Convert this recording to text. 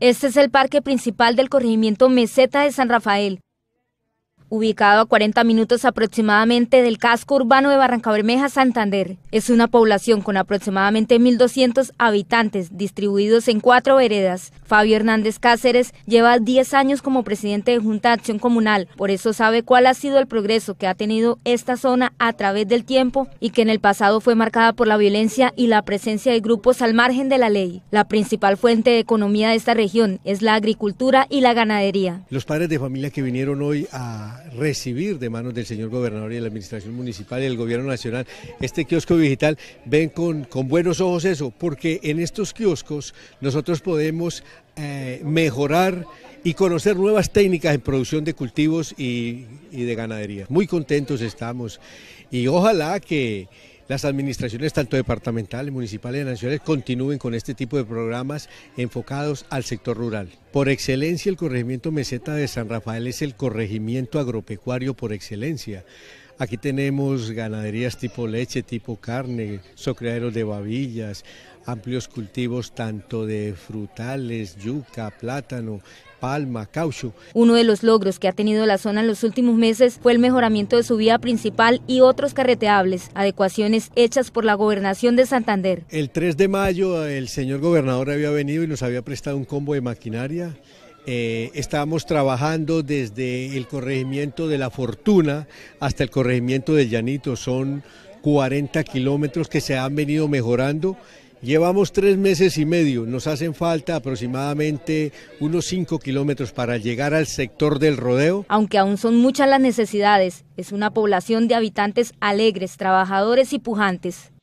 Este es el parque principal del corregimiento Meseta de San Rafael, ubicado a 40 minutos aproximadamente del casco urbano de Barranca Bermeja, Santander. Es una población con aproximadamente 1.200 habitantes distribuidos en cuatro veredas. Fabio Hernández Cáceres lleva 10 años como presidente de Junta de Acción Comunal, por eso sabe cuál ha sido el progreso que ha tenido esta zona a través del tiempo y que en el pasado fue marcada por la violencia y la presencia de grupos al margen de la ley. La principal fuente de economía de esta región es la agricultura y la ganadería. Los padres de familia que vinieron hoy a recibir de manos del señor gobernador y de la administración municipal y del gobierno nacional este kiosco digital, ven con, con buenos ojos eso, porque en estos kioscos nosotros podemos eh, mejorar y conocer nuevas técnicas en producción de cultivos y de ganadería. Muy contentos estamos y ojalá que las administraciones tanto departamentales, municipales y nacionales continúen con este tipo de programas enfocados al sector rural. Por excelencia, el corregimiento Meseta de San Rafael es el corregimiento agropecuario por excelencia. Aquí tenemos ganaderías tipo leche, tipo carne, socreaderos de babillas, amplios cultivos tanto de frutales, yuca, plátano, palma, caucho. Uno de los logros que ha tenido la zona en los últimos meses fue el mejoramiento de su vía principal y otros carreteables, adecuaciones hechas por la gobernación de Santander. El 3 de mayo el señor gobernador había venido y nos había prestado un combo de maquinaria. Eh, estábamos trabajando desde el corregimiento de La Fortuna hasta el corregimiento de Llanito. Son 40 kilómetros que se han venido mejorando Llevamos tres meses y medio, nos hacen falta aproximadamente unos cinco kilómetros para llegar al sector del rodeo. Aunque aún son muchas las necesidades, es una población de habitantes alegres, trabajadores y pujantes.